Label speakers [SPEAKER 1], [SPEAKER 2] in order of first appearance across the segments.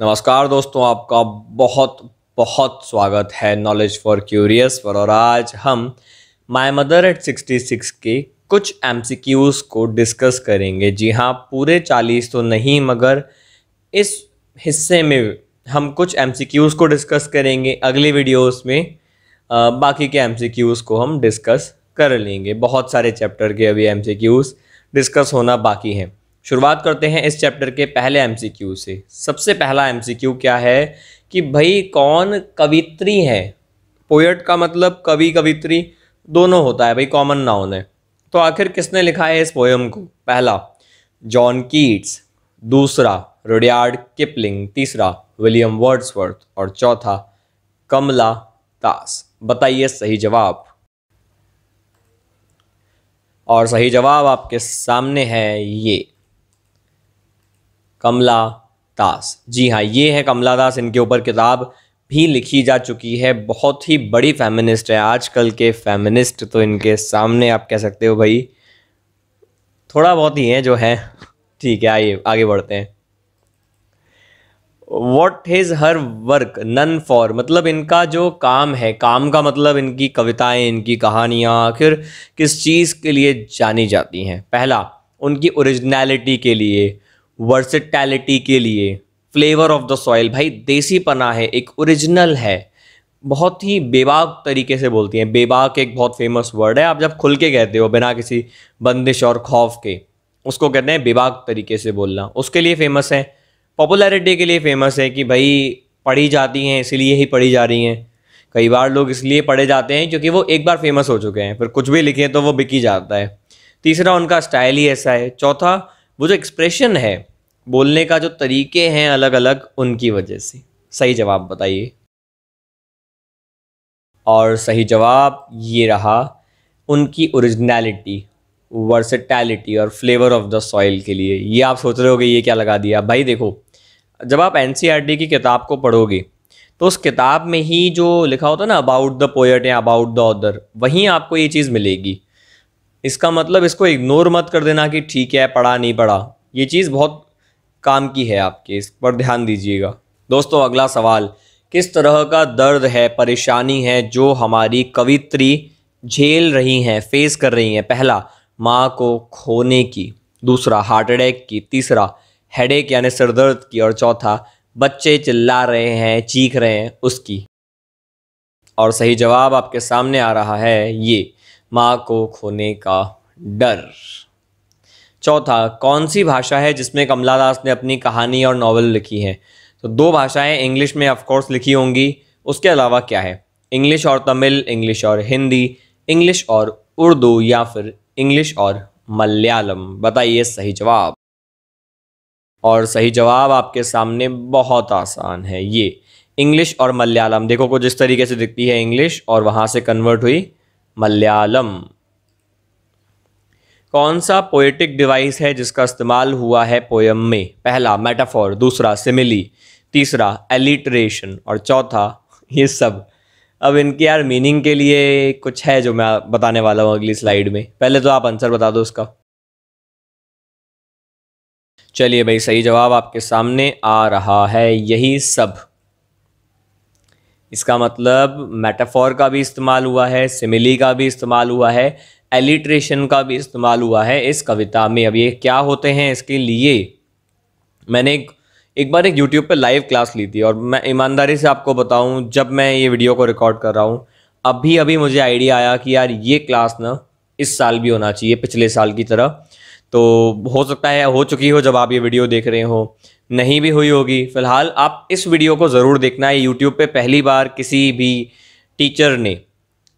[SPEAKER 1] नमस्कार दोस्तों आपका बहुत बहुत स्वागत है नॉलेज फॉर क्यूरियस पर और आज हम माय मदर एट 66 के कुछ एम को डिस्कस करेंगे जी हाँ पूरे 40 तो नहीं मगर इस हिस्से में हम कुछ एम को डिस्कस करेंगे अगले वीडियोस में आ, बाकी के एम को हम डिस्कस कर लेंगे बहुत सारे चैप्टर के अभी एम डिस्कस होना बाकी हैं शुरुआत करते हैं इस चैप्टर के पहले एम से सबसे पहला एम क्या है कि भाई कौन कवित्री है पोएट का मतलब कवि कवित्री दोनों होता है भाई कॉमन नाउन है तो आखिर किसने लिखा है इस पोएम को पहला जॉन कीट्स दूसरा रोडियार्ड किपलिंग तीसरा विलियम वर्ड्सवर्थ और चौथा कमला दास बताइए सही जवाब और सही जवाब आपके सामने है ये कमला दास जी हाँ ये है कमला दास इनके ऊपर किताब भी लिखी जा चुकी है बहुत ही बड़ी फेमिनिस्ट है आजकल के फेमिनिस्ट तो इनके सामने आप कह सकते हो भाई थोड़ा बहुत ही हैं जो हैं ठीक है आइए आगे बढ़ते हैं what is her work known for मतलब इनका जो काम है काम का मतलब इनकी कविताएं इनकी कहानियाँ आखिर किस चीज़ के लिए जानी जाती हैं पहला उनकी ओरिजिनलिटी के लिए वर्सिटैलिटी के लिए फ्लेवर ऑफ द सॉइल भाई देसी पना है एक ओरिजिनल है बहुत ही बेबाक तरीके से बोलती हैं बेबाक एक बहुत फेमस वर्ड है आप जब खुल के कहते हो बिना किसी बंदिश और खौफ के उसको कहते हैं बेबाक तरीके से बोलना उसके लिए फेमस है पॉपुलैरिटी के लिए फेमस है कि भाई पढ़ी जाती हैं इसीलिए ही पढ़ी जा रही हैं कई बार लोग इसलिए पढ़े जाते हैं क्योंकि वो एक बार फेमस हो चुके हैं फिर कुछ भी लिखे तो वो बिकी जाता है तीसरा उनका स्टाइल ही ऐसा है चौथा वो जो एक्सप्रेशन है बोलने का जो तरीके हैं अलग अलग उनकी वजह से सही जवाब बताइए और सही जवाब ये रहा उनकी ओरिजिनलिटी वर्सटैलिटी और फ्लेवर ऑफ द सॉइल के लिए ये आप सोच रहे हो ये क्या लगा दिया भाई देखो जब आप एन e की किताब को पढ़ोगे तो उस किताब में ही जो लिखा होता है ना अबाउट द पोएट या अबाउट द ऑदर वहीं आपको ये चीज़ मिलेगी इसका मतलब इसको इग्नोर मत कर देना कि ठीक है पढ़ा नहीं पढ़ा ये चीज़ बहुत काम की है आपके इस पर ध्यान दीजिएगा दोस्तों अगला सवाल किस तरह का दर्द है परेशानी है जो हमारी कवित्री झेल रही हैं फेस कर रही हैं पहला माँ को खोने की दूसरा हार्ट अटैक की तीसरा हेडेक यानी सिरदर्द की और चौथा बच्चे चिल्ला रहे हैं चीख रहे हैं उसकी और सही जवाब आपके सामने आ रहा है ये माँ को खोने का डर चौथा कौन सी भाषा है जिसमें कमला दास ने अपनी कहानी और नॉवल लिखी है तो दो भाषाएं इंग्लिश में ऑफकोर्स लिखी होंगी उसके अलावा क्या है इंग्लिश और तमिल इंग्लिश और हिंदी इंग्लिश और उर्दू या फिर इंग्लिश और मलयालम बताइए सही जवाब और सही जवाब आपके सामने बहुत आसान है ये इंग्लिश और मलयालम देखो को जिस तरीके से दिखती है इंग्लिश और वहाँ से कन्वर्ट हुई मलयालम कौन सा पोएटिक डिवाइस है जिसका इस्तेमाल हुआ है पोयम में पहला मेटाफॉर दूसरा सिमिली तीसरा एलिट्रेशन और चौथा ये सब अब इनके यार मीनिंग के लिए कुछ है जो मैं बताने वाला हूँ अगली स्लाइड में पहले तो आप आंसर बता दो उसका चलिए भाई सही जवाब आपके सामने आ रहा है यही सब इसका मतलब मेटाफॉर का भी इस्तेमाल हुआ है सिमिली का भी इस्तेमाल हुआ है एलिट्रेशन का भी इस्तेमाल हुआ है इस कविता में अब ये क्या होते हैं इसके लिए मैंने एक एक बार एक यूट्यूब पे लाइव क्लास ली थी और मैं ईमानदारी से आपको बताऊं जब मैं ये वीडियो को रिकॉर्ड कर रहा हूँ अभी अभी मुझे आइडिया आया कि यार ये क्लास ना इस साल भी होना चाहिए पिछले साल की तरह तो हो सकता है हो चुकी हो जब आप ये वीडियो देख रहे हो नहीं भी हुई होगी फिलहाल आप इस वीडियो को ज़रूर देखना है यूट्यूब पे पहली बार किसी भी टीचर ने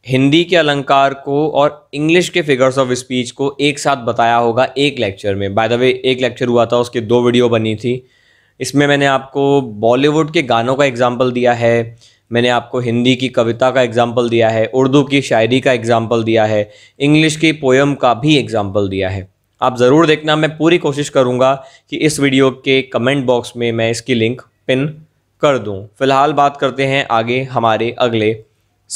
[SPEAKER 1] हिंदी के अलंकार को और इंग्लिश के फिगर्स ऑफ स्पीच को एक साथ बताया होगा एक लेक्चर में बाय द वे एक लेक्चर हुआ था उसकी दो वीडियो बनी थी इसमें मैंने आपको बॉलीवुड के गानों का एग्जाम्पल दिया है मैंने आपको हिंदी की कविता का एग्जाम्पल दिया है उर्दू की शायरी का एग्जाम्पल दिया है इंग्लिश की पोएम का भी एग्जाम्पल दिया है आप ज़रूर देखना मैं पूरी कोशिश करूँगा कि इस वीडियो के कमेंट बॉक्स में मैं इसकी लिंक पिन कर दूँ फिलहाल बात करते हैं आगे हमारे अगले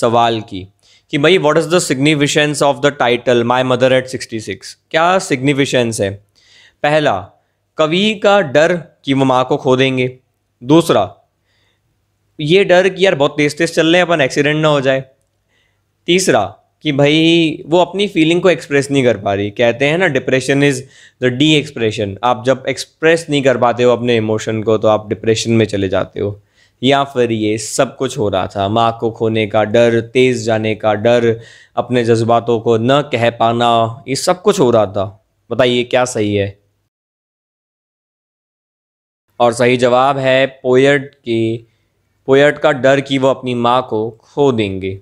[SPEAKER 1] सवाल की कि भाई what is the significance of the title My Mother at 66 क्या सिग्निफिशेंस है पहला कवि का डर कि वो माँ को खो देंगे दूसरा ये डर कि यार बहुत तेज़ तेज़ चल रहे हैं अपन एक्सीडेंट ना हो जाए तीसरा कि भाई वो अपनी फीलिंग को एक्सप्रेस नहीं कर पा रही कहते हैं ना depression is the de expression आप जब एक्सप्रेस नहीं कर पाते हो अपने इमोशन को तो आप डिप्रेशन में चले जाते हो या फिर ये सब कुछ हो रहा था माँ को खोने का डर तेज़ जाने का डर अपने जज्बातों को न कह पाना ये सब कुछ हो रहा था बताइए क्या सही है और सही जवाब है पोयट की पोयट का डर कि वो अपनी माँ को खो देंगे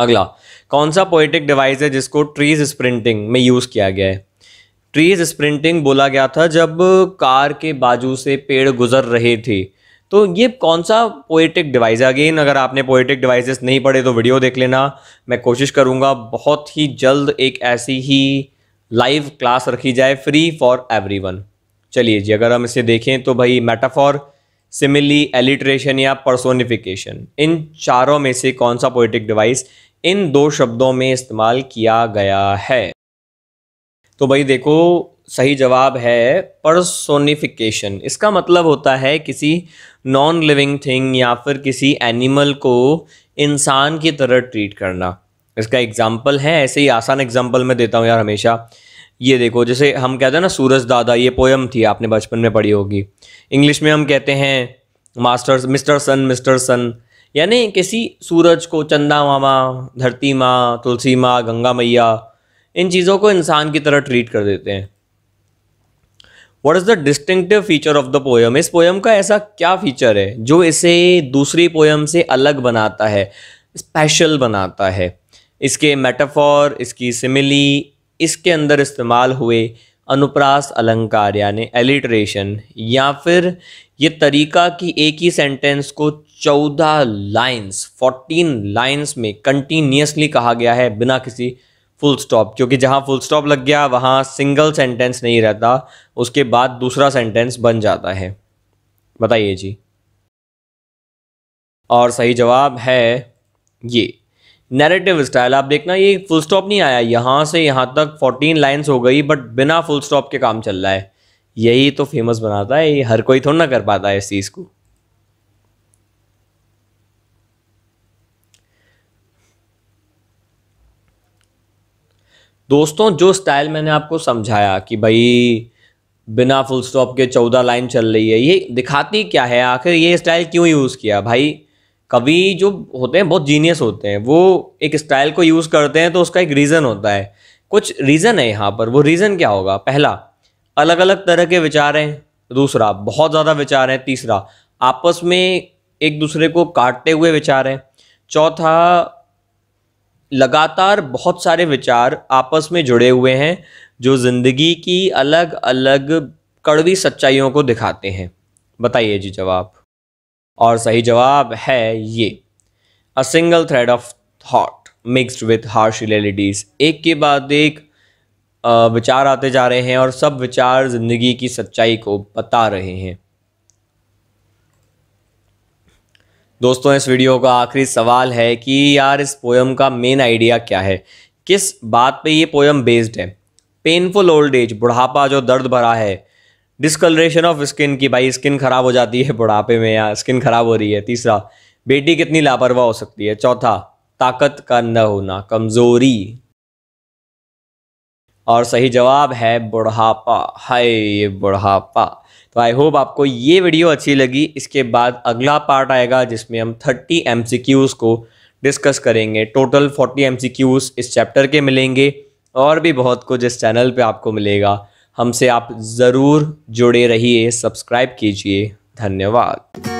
[SPEAKER 1] अगला कौन सा पोइटिक डिवाइस है जिसको ट्रीज स्प्रिंटिंग में यूज़ किया गया है ट्रीज स्प्रिंटिंग बोला गया था जब कार के बाजू से पेड़ गुजर रहे थे तो ये कौन सा पोइटिक डिवाइस है अगेन अगर आपने पोइटिक डिवाइसेस नहीं पढ़े तो वीडियो देख लेना मैं कोशिश करूँगा बहुत ही जल्द एक ऐसी ही लाइव क्लास रखी जाए फ्री फॉर एवरीवन चलिए जी अगर हम इसे देखें तो भाई मेटाफॉर सिमिली एलिट्रेशन या परसोनिफिकेशन इन चारों में से कौन सा पोइटिक डिवाइस इन दो शब्दों में इस्तेमाल किया गया है तो भाई देखो सही जवाब है परसोनिफिकेशन इसका मतलब होता है किसी नॉन लिविंग थिंग या फिर किसी एनिमल को इंसान की तरह ट्रीट करना इसका एग्जाम्पल है ऐसे ही आसान एग्जाम्पल मैं देता हूँ यार हमेशा ये देखो जैसे हम कहते हैं ना सूरज दादा ये पोयम थी आपने बचपन में पढ़ी होगी इंग्लिश में हम कहते हैं masters mister sun mister sun यानी किसी सूरज को चंदा मामा धरती माँ तुलसी माँ गंगा मैया इन चीज़ों को इंसान की तरह ट्रीट कर देते हैं what is the distinctive feature of the poem इस पोएम का ऐसा क्या फीचर है जो इसे दूसरी पोएम से अलग बनाता है स्पेशल बनाता है इसके मेटाफॉर इसकी सिमिली इसके अंदर इस्तेमाल हुए अनुप्रास अलंकार यानी एलिट्रेशन या फिर ये तरीका कि एक ही सेंटेंस को चौदह लाइन्स फोर्टीन लाइन्स में कंटिन्यूसली कहा गया है बिना किसी फुल स्टॉप क्योंकि जहाँ फुल स्टॉप लग गया वहाँ सिंगल सेंटेंस नहीं रहता उसके बाद दूसरा सेंटेंस बन जाता है बताइए जी और सही जवाब है ये नैरेटिव स्टाइल आप देखना ये फुल स्टॉप नहीं आया यहाँ से यहाँ तक फोर्टीन लाइन्स हो गई बट बिना फुल स्टॉप के काम चल रहा है यही तो फेमस बनाता है ये हर कोई थोड़ा ना कर पाता है इस चीज़ को दोस्तों जो स्टाइल मैंने आपको समझाया कि भाई बिना फुल स्टॉप के चौदह लाइन चल रही है ये दिखाती क्या है आखिर ये स्टाइल क्यों यूज़ किया भाई कवि जो होते हैं बहुत जीनियस होते हैं वो एक स्टाइल को यूज़ करते हैं तो उसका एक रीज़न होता है कुछ रीज़न है यहाँ पर वो रीज़न क्या होगा पहला अलग अलग तरह के विचार हैं दूसरा बहुत ज़्यादा विचार हैं तीसरा आपस में एक दूसरे को काटते हुए विचार हैं चौथा लगातार बहुत सारे विचार आपस में जुड़े हुए हैं जो ज़िंदगी की अलग अलग कड़वी सच्चाइयों को दिखाते हैं बताइए जी जवाब और सही जवाब है ये a single thread of thought mixed with harsh realities एक के बाद एक विचार आते जा रहे हैं और सब विचार ज़िंदगी की सच्चाई को बता रहे हैं दोस्तों इस वीडियो का आखिरी सवाल है कि यार इस पोएम का मेन आइडिया क्या है किस बात पे ये पोएम बेस्ड है पेनफुल ओल्ड एज बुढ़ापा जो दर्द भरा है डिसकलरेशन ऑफ स्किन की भाई स्किन खराब हो जाती है बुढ़ापे में या स्किन खराब हो रही है तीसरा बेटी कितनी लापरवाह हो सकती है चौथा ताकत का न होना कमजोरी और सही जवाब है बुढ़ापा हाय ये बुढ़ापा तो आई होप आपको ये वीडियो अच्छी लगी इसके बाद अगला पार्ट आएगा जिसमें हम 30 एम को डिस्कस करेंगे टोटल 40 एम इस चैप्टर के मिलेंगे और भी बहुत कुछ इस चैनल पे आपको मिलेगा हमसे आप ज़रूर जुड़े रहिए सब्सक्राइब कीजिए धन्यवाद